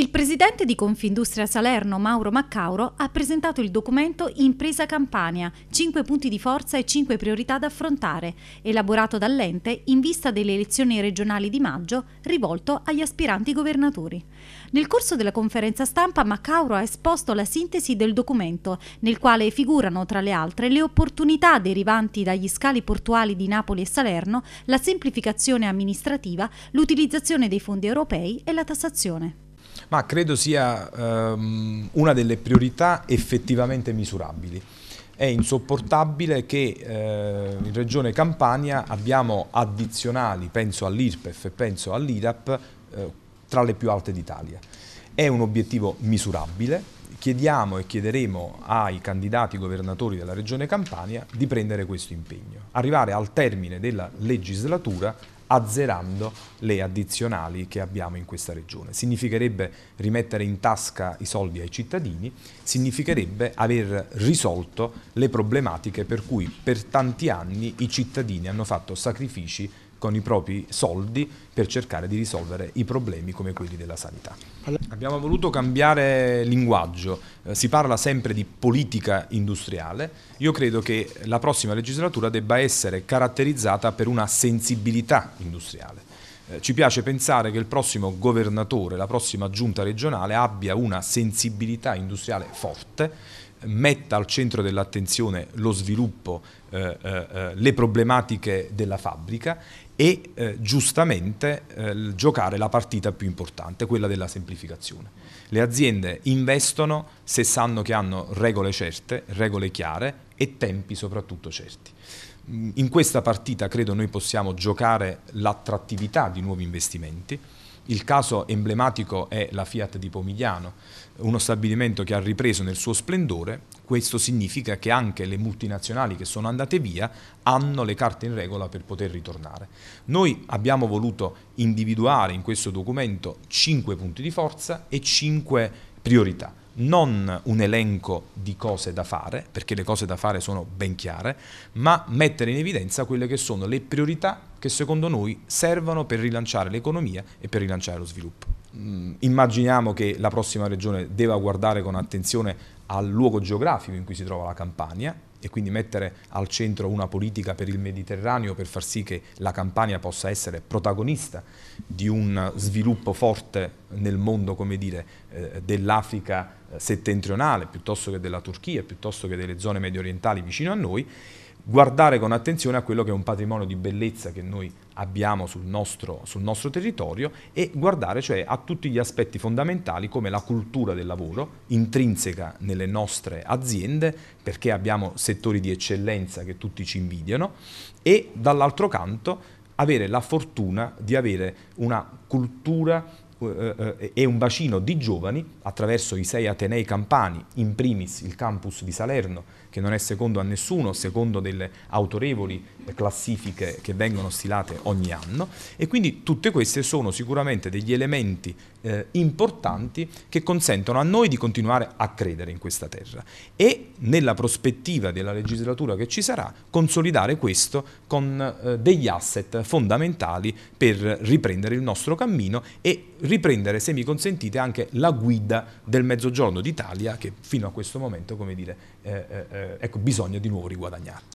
Il presidente di Confindustria Salerno, Mauro Maccauro, ha presentato il documento Impresa Campania, 5 punti di forza e 5 priorità da affrontare, elaborato dall'ente in vista delle elezioni regionali di maggio, rivolto agli aspiranti governatori. Nel corso della conferenza stampa Maccauro ha esposto la sintesi del documento, nel quale figurano tra le altre le opportunità derivanti dagli scali portuali di Napoli e Salerno, la semplificazione amministrativa, l'utilizzazione dei fondi europei e la tassazione ma credo sia ehm, una delle priorità effettivamente misurabili. È insopportabile che eh, in Regione Campania abbiamo addizionali, penso all'IRPEF e penso all'IRAP, eh, tra le più alte d'Italia. È un obiettivo misurabile, chiediamo e chiederemo ai candidati governatori della Regione Campania di prendere questo impegno, arrivare al termine della legislatura azzerando le addizionali che abbiamo in questa regione. Significherebbe rimettere in tasca i soldi ai cittadini, significherebbe aver risolto le problematiche per cui per tanti anni i cittadini hanno fatto sacrifici con i propri soldi per cercare di risolvere i problemi come quelli della sanità. Abbiamo voluto cambiare linguaggio, eh, si parla sempre di politica industriale, io credo che la prossima legislatura debba essere caratterizzata per una sensibilità industriale eh, ci piace pensare che il prossimo governatore, la prossima giunta regionale abbia una sensibilità industriale forte metta al centro dell'attenzione lo sviluppo, eh, eh, eh, le problematiche della fabbrica e eh, giustamente eh, giocare la partita più importante, quella della semplificazione. Le aziende investono se sanno che hanno regole certe, regole chiare e tempi soprattutto certi. Mm, in questa partita credo noi possiamo giocare l'attrattività di nuovi investimenti, il caso emblematico è la Fiat di Pomigliano, uno stabilimento che ha ripreso nel suo splendore, questo significa che anche le multinazionali che sono andate via hanno le carte in regola per poter ritornare. Noi abbiamo voluto individuare in questo documento cinque punti di forza e cinque priorità non un elenco di cose da fare, perché le cose da fare sono ben chiare, ma mettere in evidenza quelle che sono le priorità che secondo noi servono per rilanciare l'economia e per rilanciare lo sviluppo. Mm, immaginiamo che la prossima regione debba guardare con attenzione al luogo geografico in cui si trova la Campania, e quindi mettere al centro una politica per il Mediterraneo per far sì che la Campania possa essere protagonista di un sviluppo forte nel mondo eh, dell'Africa eh, settentrionale piuttosto che della Turchia, piuttosto che delle zone medio orientali vicino a noi guardare con attenzione a quello che è un patrimonio di bellezza che noi abbiamo sul nostro, sul nostro, territorio e guardare cioè a tutti gli aspetti fondamentali come la cultura del lavoro intrinseca nelle nostre aziende perché abbiamo settori di eccellenza che tutti ci invidiano e dall'altro canto avere la fortuna di avere una cultura eh, eh, e un bacino di giovani attraverso i sei Atenei campani, in primis il campus di Salerno, che non è secondo a nessuno, secondo delle autorevoli classifiche che vengono stilate ogni anno. E quindi tutte queste sono sicuramente degli elementi eh, importanti che consentono a noi di continuare a credere in questa terra e nella prospettiva della legislatura che ci sarà consolidare questo con eh, degli asset fondamentali per riprendere il nostro cammino e riprendere, se mi consentite, anche la guida del Mezzogiorno d'Italia che fino a questo momento, come dire, eh, eh, eh ecco, bisogna di nuovo riguadagnare.